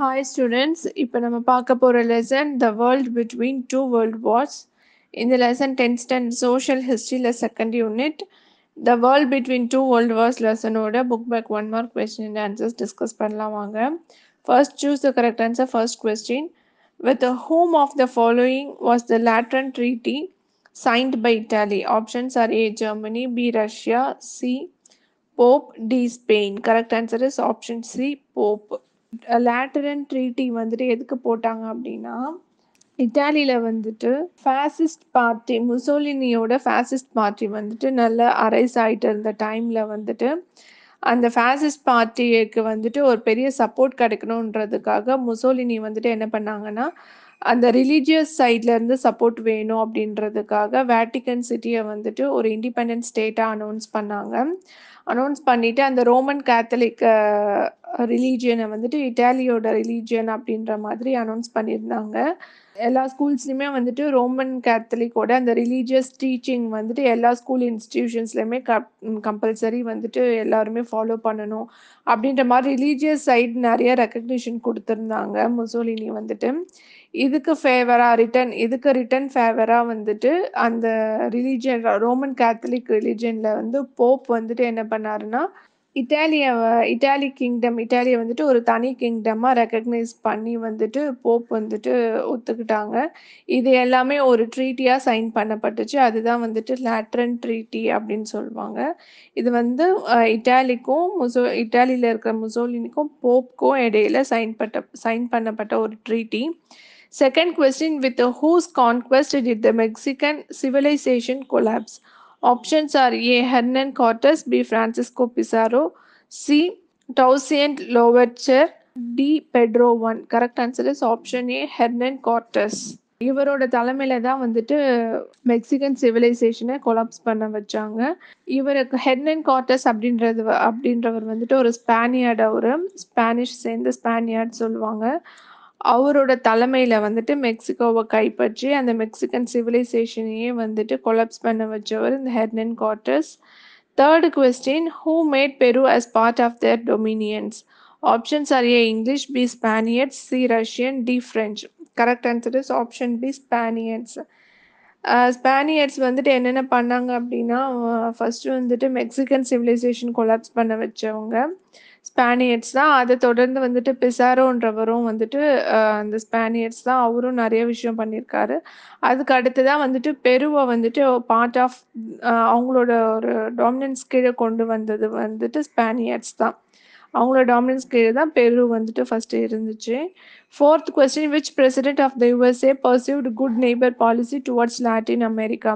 Hi students, இப்போ நம்ம பார்க்க போற lesson the world between two world wars. In the lesson 10th standard social history the second unit the world between two world wars lesson order book back one more question and answers discuss பண்ணலாம் வாங்க. First choose the correct answer first question. With whom of the following was the Lateran Treaty signed by Italy? Options are A. Germany, B. Russia, C. Pope, D. Spain. Correct answer is option C. Pope. Lateran treaty வந்துட்டு எதுக்கு போட்டாங்க அப்படின்னா இத்தாலியில் வந்துட்டு fascist party முசோலினியோட fascist party வந்துட்டு நல்லா arise ஆகிட்டு இருந்த டைமில் வந்துட்டு அந்த ஃபேசிஸ்ட் பார்ட்டிக்கு வந்துட்டு ஒரு பெரிய சப்போர்ட் கிடைக்கணுன்றதுக்காக முசோலினி வந்துட்டு என்ன பண்ணாங்கன்னா அந்த ரிலீஜியஸ் இருந்து சப்போர்ட் வேணும் அப்படின்றதுக்காக வேட்டிகன் சிட்டியை வந்துட்டு ஒரு இண்டிபெண்டன்ட் ஸ்டேட்டாக அனௌன்ஸ் பண்ணாங்க அனௌன்ஸ் பண்ணிவிட்டு அந்த ரோமன் கேத்தலிக் ரிலீஜியனை வந்துட்டு இட்டாலியோட ரிலீஜியன் அப்படின்ற மாதிரி அனௌன்ஸ் பண்ணியிருந்தாங்க எல்லா ஸ்கூல்ஸ்லையுமே வந்துட்டு ரோமன் கேத்தலிக்கோட அந்த ரிலீஜியஸ் டீச்சிங் வந்துட்டு எல்லா ஸ்கூல் இன்ஸ்டிடியூஷன்ஸ்லையுமே கப் கம்பல்சரி வந்துட்டு எல்லாருமே ஃபாலோ பண்ணணும் அப்படின்ற மாதிரி ரிலீஜியஸ் சைட் நிறைய ரெக்கக்னிஷன் கொடுத்துருந்தாங்க முசோலினி வந்துட்டு இதுக்கு ஃபேவரா ரிட்டன் இதுக்கு ரிட்டன் ஃபேவரா வந்துட்டு அந்த ரிலீஜியன் ரோமன் கேத்தலிக் ரிலிஜன்ல வந்து போப் வந்துட்டு என்ன பண்ணாருன்னா இட்டாலிய இட்டாலி கிங்டம் இட்டாலிய வந்துட்டு ஒரு தனி கிங்டமாக ரெக்கக்னைஸ் பண்ணி வந்துட்டு போப் வந்துட்டு ஒத்துக்கிட்டாங்க இது எல்லாமே ஒரு ட்ரீட்டியாக சைன் பண்ணப்பட்டுச்சு அதுதான் வந்துட்டு லேட்ரன் ட்ரீட்டி அப்படின்னு சொல்லுவாங்க இது வந்து இட்டாலிக்கும் முசோ இட்டாலியில் இருக்கிற முசோலினுக்கும் போப்க்கும் இடையில சைன் பட்ட சைன் பண்ணப்பட்ட ஒரு treaty Second question With the whose conquest did the Mexican civilization collapse? Options are A. Hernan Cortes, B. Francisco Pizarro, C. Taussient Lowercher, D. Pedro I. Correct answer is option A. Hernan Cortes. இவரோட தலைமையில தான் வந்துட்டு Mexican சிவிலைசேஷனை collapse பண்ண வச்சாங்க இவருக்கு Hernan cards அப்படின்றது அப்படின்றவர் வந்துட்டு ஒரு ஸ்பானியர்ட் அவர் ஸ்பானிஷ் சேர்ந்து ஸ்பானியர்ட் சொல்லுவாங்க அவரோட தலைமையில் வந்துட்டு மெக்சிகோவை கைப்பற்றி அந்த மெக்சிகன் சிவிலைசேஷனையே வந்துட்டு கொலப்ஸ் பண்ண வச்சவர் இந்த ஹெர்னன் குவார்ட்டர்ஸ் third question who made Peru as part of their dominions options are A English B Spaniards C Russian D French correct answer is option B Spaniards Spaniards வந்துட்டு என்னென்ன பண்ணாங்க அப்படின்னா ஃபஸ்ட்டு uh, வந்துட்டு Mexican civilization collapse பண்ண வச்சவங்க ஸ்பானியட்ஸ் தான் அதை தொடர்ந்து வந்துட்டு பிசாரோன்றவரும் வந்துட்டு அந்த ஸ்பானியர்ட்ஸ் தான் அவரும் நிறைய விஷயம் பண்ணியிருக்காரு அதுக்கு அடுத்து தான் வந்துட்டு பெருவை வந்துட்டு பார்ட் ஆஃப் அவங்களோட ஒரு டாமினன்ஸ் கீழே கொண்டு வந்தது வந்துட்டு ஸ்பானியர்ட்ஸ் தான் அவங்களோட டாமினன்ஸ் கீழே தான் பெரு வந்துட்டு ஃபர்ஸ்ட் இருந்துச்சு fourth question which president of the USA perceived good neighbour policy towards Latin America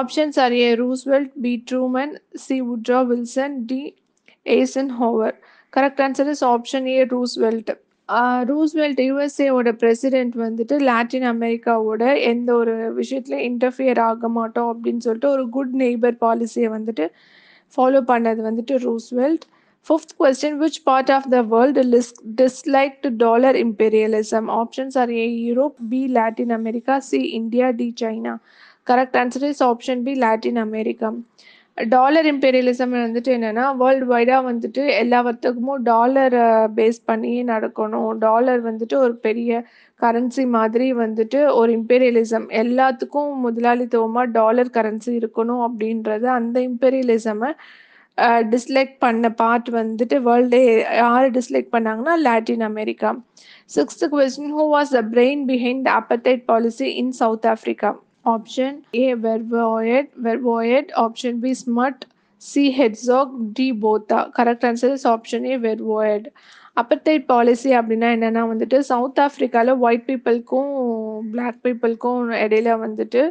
options are Roosevelt B Truman C Woodrow Wilson D Eisenhower correct answer is option A Roosevelt Roosevelt யூஎஸ்ஏவோட president வந்துட்டு Latin அமெரிக்காவோட எந்த ஒரு விஷயத்துல interfere ஆக மாட்டோம் அப்படின்னு சொல்லிட்டு ஒரு குட் நெய்பர் பாலிசியை வந்துட்டு ஃபாலோ பண்ணது வந்துட்டு Roosevelt fifth question which part of the world லிஸ் dislike to dollar imperialism options are A Europe B Latin America C India D China correct answer is option B Latin America dollar imperialism வந்துட்டு என்னென்னா world வைடாக வந்துட்டு எல்லா வர்த்தகமும் டாலரை base பண்ணி நடக்கணும் dollar வந்துட்டு ஒரு பெரிய கரன்சி மாதிரி வந்துட்டு ஒரு இம்பீரியலிசம் எல்லாத்துக்கும் முதலாளித்துவமாக டாலர் கரன்சி இருக்கணும் அப்படின்றது அந்த இம்பீரியலிசமை டிஸ்லைக் பண்ண பார்ட் வந்துட்டு வேர்ல்டே யார் டிஸ்லைக் பண்ணாங்கன்னா Latin America sixth question who was the brain behind apartheid policy in South Africa Option A verboid, verboid. Option B smut. C hedgehog. D Botha Correct answer is option A verboid. Apartheid policy அப்படின்னா என்னென்னா வந்துட்டு South ஆஃப்ரிக்காவில் white பீப்புளுக்கும் black பீப்புளுக்கும் இடையில வந்துட்டு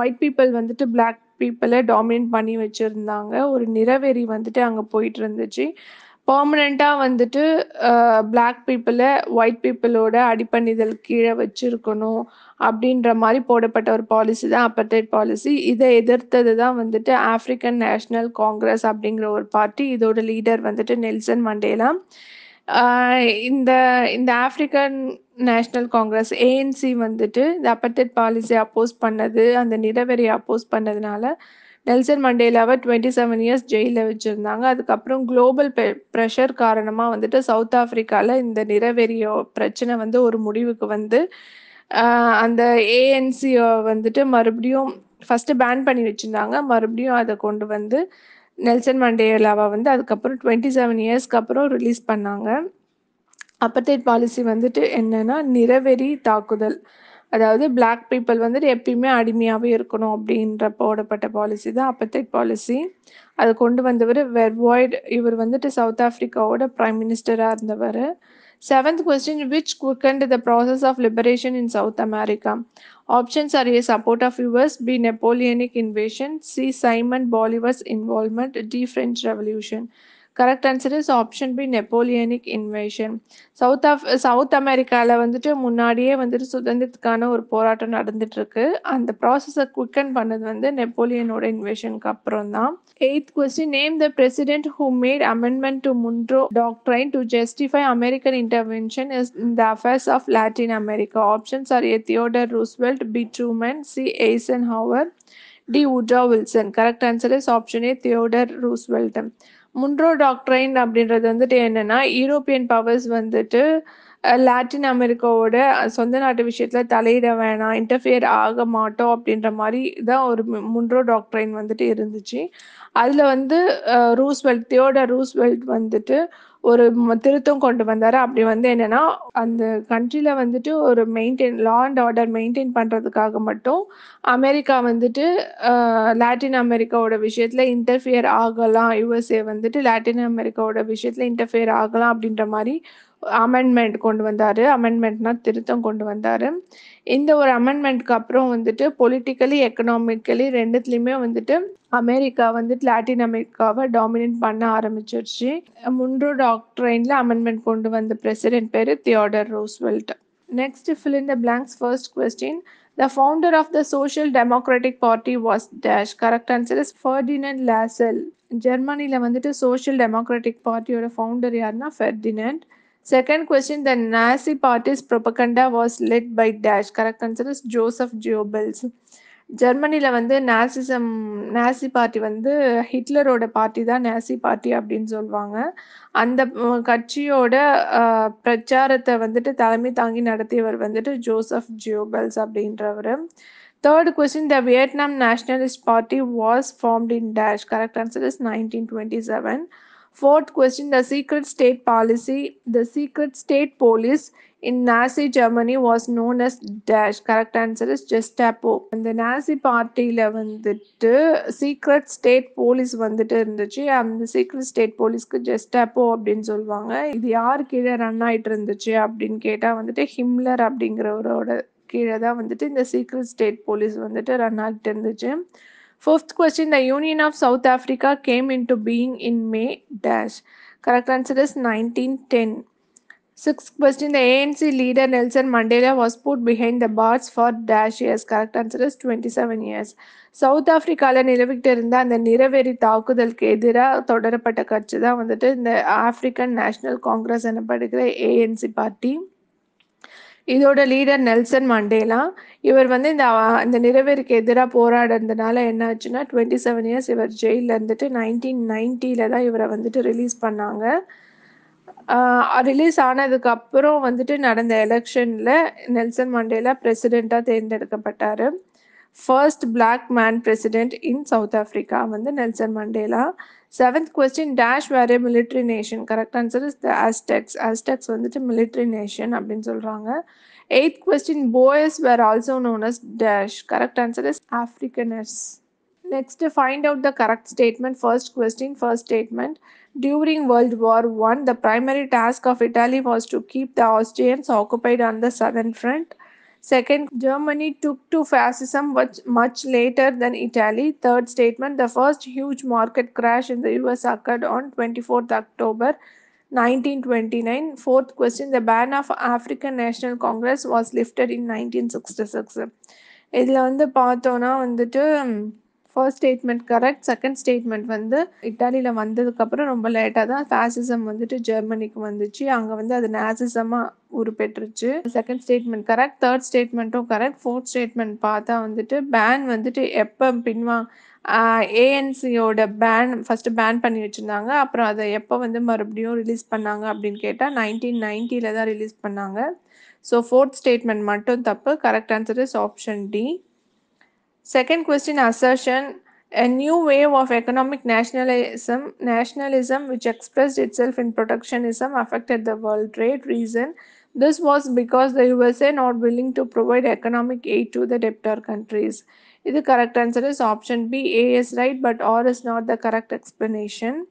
white people வந்துட்டு black பீப்புளை டாமினேட் பண்ணி வச்சுருந்தாங்க ஒரு நிறவெறி வந்துட்டு அங்கே போயிட்டு இருந்துச்சு பர்மனெண்ட்டாக வந்துட்டு பிளாக் பீப்புளை ஒயிட் பீப்புளோட அடிப்பணிதல் கீழே வச்சுருக்கணும் அப்படின்ற மாதிரி போடப்பட்ட ஒரு பாலிசி தான் அப்பர்டைட் பாலிசி இதை எதிர்த்தது தான் வந்துட்டு ஆஃப்ரிக்கன் நேஷ்னல் காங்கிரஸ் அப்படிங்கிற ஒரு பார்ட்டி இதோட லீடர் வந்துட்டு நெல்சன் மண்டேலாம் இந்த இந்த ஆப்பிரிக்கன் நேஷ்னல் காங்கிரஸ் ஏஎன்சி வந்துட்டு இந்த அப்பர்டைட் பாலிசி அப்போஸ் பண்ணது அந்த நிறவெறியை அப்போஸ் பண்ணதுனால நெல்சன் மண்டேலாவை டுவெண்ட்டி செவன் இயர்ஸ் ஜெயிலில் வச்சுருந்தாங்க அதுக்கப்புறம் குளோபல் ப்ரெஷர் காரணமாக வந்துட்டு சவுத் ஆஃப்ரிக்காவில் இந்த நிறவெறியோ பிரச்சனை வந்து ஒரு முடிவுக்கு வந்து அந்த ஏஎன்சியோ வந்துட்டு மறுபடியும் ஃபஸ்ட்டு பேன் பண்ணி வச்சுருந்தாங்க மறுபடியும் அதை கொண்டு வந்து நெல்சன் மண்டேலாவை வந்து அதுக்கப்புறம் டுவெண்ட்டி செவன் இயர்ஸ்க்கு அப்புறம் ரிலீஸ் பண்ணாங்க அப்பர்டேட் பாலிசி வந்துட்டு என்னென்னா நிறவெறி தாக்குதல் அதாவது பிளாக் பீப்புள் வந்துட்டு எப்பயுமே அடிமையாகவே இருக்கணும் அப்படின்ற போடப்பட்ட பாலிசி தான் அப்பத்தைட் பாலிசி அது கொண்டு வந்தவர் வெர்வாய்ட் இவர் வந்துட்டு சவுத் ஆஃப்ரிக்காவோட ப்ரைம் மினிஸ்டராக இருந்தவர் seventh question which quickened the process of liberation in South America options are A support of US B Napoleonic invasion C Simon Bolivar's involvement D French revolution correct answer is option B Napoleonic invasion South of South அமெரிக்காவில் வந்துட்டு முன்னாடியே வந்துட்டு சுதந்திரத்துக்கான ஒரு போராட்டம் நடந்துட்டு இருக்கு அந்த ப்ராசஸை குவிக்கன் பண்ணது வந்து நெப்போலியனோட இன்வேஷனுக்கு அப்புறம் தான் eighth question name the president who made amendment to Monroe doctrine to justify American intervention is in the affairs of Latin America options are A Theodore Roosevelt B Truman C Eisenhower D Woodrow Wilson correct answer is option A Theodore Roosevelt Monroe doctrine அப்படின்றது வந்துட்டு என்னன்னா European powers வந்துட்டு Latin அமெரிக்காவோட சொந்த நாட்டு விஷயத்துல தலையிட வேணாம் இன்டர்ஃபியர் ஆக மாட்டோம் அப்படின்ற மாதிரி தான் ஒரு முன்றோ டாக்டரைன் வந்துட்டு இருந்துச்சு அதுல வந்து ரூஸ்வெல்ட் தியோட ரூஸ்வெல்ட் வந்துட்டு ஒரு திருத்தம் கொண்டு வந்தார் அப்படி வந்து என்னன்னா அந்த கண்ட்ரியில் வந்துட்டு ஒரு maintain law and order maintain பண்ணுறதுக்காக மட்டும் அமெரிக்கா வந்துட்டு லாட்டின் அமெரிக்காவோட விஷயத்தில் இன்டர்ஃபியர் ஆகலாம் யூஎஸ்ஏ வந்துட்டு லாட்டின் அமெரிக்காவோட விஷயத்தில் இன்டர்ஃபியர் ஆகலாம் அப்படின்ற மாதிரி அமெண்ட்மெண்ட் கொண்டு வந்தார் அமெண்ட்மெண்ட்னா திருத்தம் கொண்டு வந்தார் இந்த ஒரு அமெண்ட்மெண்ட்க்கு அப்புறம் வந்துட்டு பொலிட்டிக்கலி எக்கனாமிக்கலி ரெண்டுத்துலேயுமே வந்துட்டு அமெரிக்கா வந்துட்டு லாட்டின் அமெரிக்காவை டாமினேட் பண்ண ஆரம்பிச்சிருச்சு முன்று டாக்டரைனில் அமெண்ட்மெண்ட் கொண்டு வந்த பிரசிடென்ட் பேர் Theodore Roosevelt next fill in the blanks first question the founder of the social democratic party was dash correct answer is Ferdinand Lassell. ஜெர்மனியில் வந்துட்டு சோஷியல் டெமோக்ராட்டிக் பார்ட்டியோட ஃபவுண்டர் யாருன்னா Ferdinand second question the Nazi party's propaganda was led by dash correct answer is Joseph Goebbels ஜெர்மனியில் வந்து நாசிசம் நாசி party வந்து ஹிட்லரோட party தான் நேசி party அப்படின்னு சொல்லுவாங்க அந்த கட்சியோட பிரச்சாரத்தை வந்துட்டு தலைமை தாங்கி நடத்தியவர் வந்துட்டு ஜோசப் ஜியோபெல்ஸ் அப்படின்றவர் third question the Vietnam nationalist party was formed in dash correct answer is nineteen twenty seven Fourth question The secret state policy, the secret state police in Nazi Germany was known as dash. Correct answer is Gestapo. அந்த நாசி பார்ட்டியில் வந்துட்டு secret state police வந்துட்டு இருந்துச்சு அந்த secret state போலீஸ்க்கு ஜெஸ்டாப்போ அப்படின்னு சொல்லுவாங்க இது யார் கீழே ரன் ஆகிட்டு இருந்துச்சு அப்படின்னு கேட்டால் வந்துட்டு ஹிம்லர் அப்படிங்கிறவரோட கீழே தான் வந்துட்டு இந்த சீக்ரெட் ஸ்டேட் போலீஸ் வந்துட்டு ரன் ஆகிட்டு இருந்துச்சு Fifth question, the Union of South Africa came into being in May dash. Correct answer is 1910. Sixth question, the ANC leader Nelson Mandela was put behind the bars for dash years. Correct answer is 27 years. South ஆப்பிரிக்காவில் நிலவிக்கிட்டு இருந்த அந்த நிறவெறி தாக்குதலுக்கு எதிராக தொடரப்பட்ட கட்சி தான் வந்துட்டு இந்த ஆப்பிரிக்கன் நேஷனல் காங்கிரஸ் எனப்படுகிற ஏஎன்சி பார்ட்டி இதோட லீடர் நெல்சன் மண்டேலா இவர் வந்து இந்த இந்த நிறைவேறுக்கு எதிராக போராடுறதுனால என்ன ஆச்சுன்னா டுவெண்ட்டி செவன் இயர்ஸ் இவர் ஜெயிலில் இருந்துட்டு நைன்டீன் நைன்ட்டியில் தான் இவரை வந்துட்டு ரிலீஸ் பண்ணாங்க ரிலீஸ் ஆனதுக்கப்புறம் வந்துட்டு நடந்த எலெக்ஷனில் நெல்சன் மண்டேலா பிரசிடெண்ட்டாக தேர்ந்தெடுக்கப்பட்டார் first black man president in South Africa வந்து Nelson Mandela Seventh question, dash where a military nation. Correct answer is the Aztecs. Aztecs were the military nation. Eighth question, boys were also known as dash. Correct answer is Africaners. Next, find out the correct statement. First question, first statement. During World War I, the primary task of Italy was to keep the Austrians occupied on the southern front. Second, Germany took to fascism much, much later than Italy. Third statement, the first huge market crash in the US occurred on 24th October 1929. Fourth question, the ban of African National Congress was lifted in 1966. இதில் வந்து பார்த்தோன்னா வந்துட்டு first statement correct second statement வந்து இட்டாலியில் வந்ததுக்கப்புறம் ரொம்ப லேட்டாக தான் ஃபேசிசம் வந்துட்டு ஜெர்மனிக்கு வந்துச்சு அங்கே வந்து அது நேசிசமாக உருப்பெற்றுச்சு செகண்ட் ஸ்டேட்மெண்ட் கரெக்ட் தேர்ட் ஸ்டேட்மெண்ட்டும் கரெக்ட் ஃபோர்த் ஸ்டேட்மெண்ட் பார்த்தா வந்துட்டு பேன் வந்துட்டு எப்போ பின்வா ஏஎன்சியோட பேன் ஃபஸ்ட்டு பேன் பண்ணி வச்சுருந்தாங்க அப்புறம் அதை எப்போ வந்து மறுபடியும் ரிலீஸ் பண்ணாங்க அப்படின்னு கேட்டால் நைன்டீன் நைன்ட்டியில் தான் ரிலீஸ் பண்ணாங்க ஸோ ஃபோர்த் ஸ்டேட்மெண்ட் மட்டும் தப்பு correct answer is option D second question assertion a new wave of economic nationalism, nationalism which expressed itself in protectionism, affected the world trade. Reason this was because the USA not willing to provide economic aid to the debtor countries. The correct answer is option B. A is right, but R is not the correct explanation.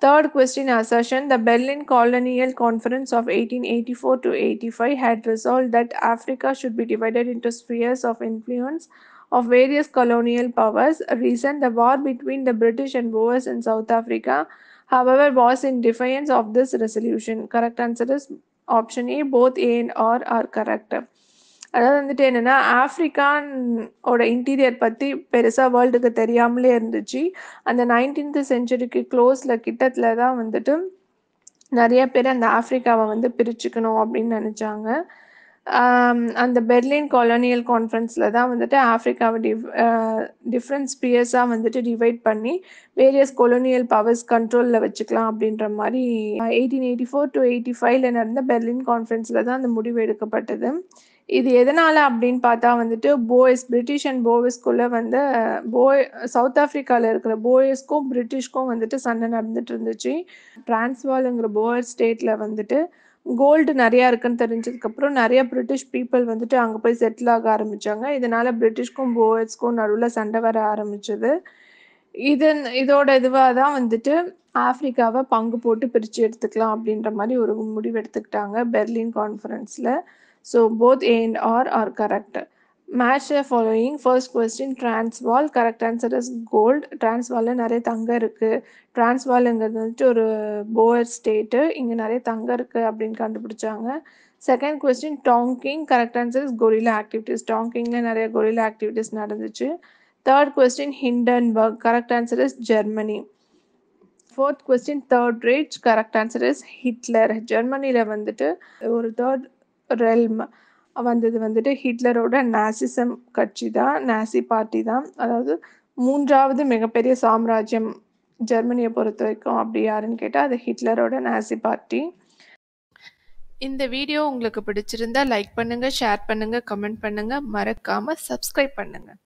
Third question assertion The Berlin Colonial Conference of 1884 to 85 had resolved that Africa should be divided into spheres of influence of various colonial powers. Recent the war between the British and Boers in South Africa, however, was in defiance of this resolution. Correct answer is option A. Both A and R are correct. அதாவது வந்துட்டு என்னென்னா ஆஃப்ரிக்கானோட interior பற்றி பெருசாக வேர்ல்டுக்கு தெரியாமலே இருந்துச்சு அந்த nineteenth செஞ்சுரிக்கு க்ளோஸில் கிட்டத்தில் தான் வந்துட்டு நிறைய பேர் அந்த ஆப்ரிக்காவை வந்து பிரிச்சுக்கணும் அப்படின்னு நினச்சாங்க அந்த பெர்லின் கொலோனியல் கான்ஃபரன்ஸில் தான் வந்துட்டு ஆஃப்ரிக்காவை டிவ் டிஃப்ரெண்ட் ஸ்பியர்ஸாக வந்துட்டு டிவைட் பண்ணி வேரியஸ் கொலோனியல் பவர்ஸ் கண்ட்ரோலில் வச்சுக்கலாம் அப்படின்ற மாதிரி eighteen eighty four to eighty ஃபைவ்ல நடந்த பெர்லின் கான்ஃபரன்ஸில் தான் அந்த முடிவு எடுக்கப்பட்டது இது எதனால் அப்படின்னு பார்த்தா வந்துட்டு போயஸ் பிரிட்டிஷ் அண்ட் போவிஸ்குள்ளே வந்து போய் சவுத் ஆஃப்ரிக்காவில் இருக்கிற போயஸ்க்கும் பிரிட்டிஷ்க்கும் வந்துட்டு சண்டை நடந்துட்டு இருந்துச்சு டிரான்ஸ்வாலுங்கிற போயர் ஸ்டேட்டில் வந்துட்டு கோல்டு நிறையா இருக்குன்னு தெரிஞ்சதுக்கப்புறம் நிறைய பிரிட்டிஷ் பீப்புள் வந்துட்டு அங்கே போய் செட்டில் ஆக ஆரம்பித்தாங்க இதனால் பிரிட்டிஷ்க்கும் போயர்ஸ்க்கும் நடுவில் சண்டை வர ஆரம்பிச்சது இதன் இதோட இதுவாக தான் வந்துட்டு ஆஃப்ரிக்காவை பங்கு போட்டு பிரித்து எடுத்துக்கலாம் அப்படின்ற மாதிரி ஒரு முடிவு எடுத்துக்கிட்டாங்க பெர்லின் கான்ஃபரன்ஸில் so both and R are correct match following first question Transvaal correct answer is gold டிரான்ஸ்வாலில் நிறைய தங்கம் இருக்குது டிரான்ஸ்வாலுங்கிறது வந்துட்டு ஒரு போவர் ஸ்டேட்டு இங்கே நிறைய தங்கம் இருக்குது அப்படின்னு கண்டுபிடிச்சாங்க second question Tonkin correct answer is guerrilla activities டாங்கிங்கில் நிறைய கொரிலா ஆக்டிவிட்டீஸ் நடந்துச்சு third question Hindenburg correct answer is Germany fourth question third Reich correct answer is Hitler ஜெர்மனியில் வந்துட்டு ஒரு தேர்ட் ரெல்ம் வந்தது வந்துட்டு ஹிட்லரோட நாசிசம் கட்சி தான் நாசி பார்ட்டி தான் அதாவது மூன்றாவது மிகப்பெரிய சாம்ராஜ்யம் ஜெர்மனியை பொறுத்த வரைக்கும் அப்படி யாருன்னு கேட்டால் அது ஹிட்லரோட நாசி பார்ட்டி இந்த வீடியோ உங்களுக்கு பிடிச்சிருந்தா லைக் பண்ணுங்கள் ஷேர் பண்ணுங்கள் கமெண்ட் பண்ணுங்கள் மறக்காமல் சப்ஸ்கிரைப் பண்ணுங்கள்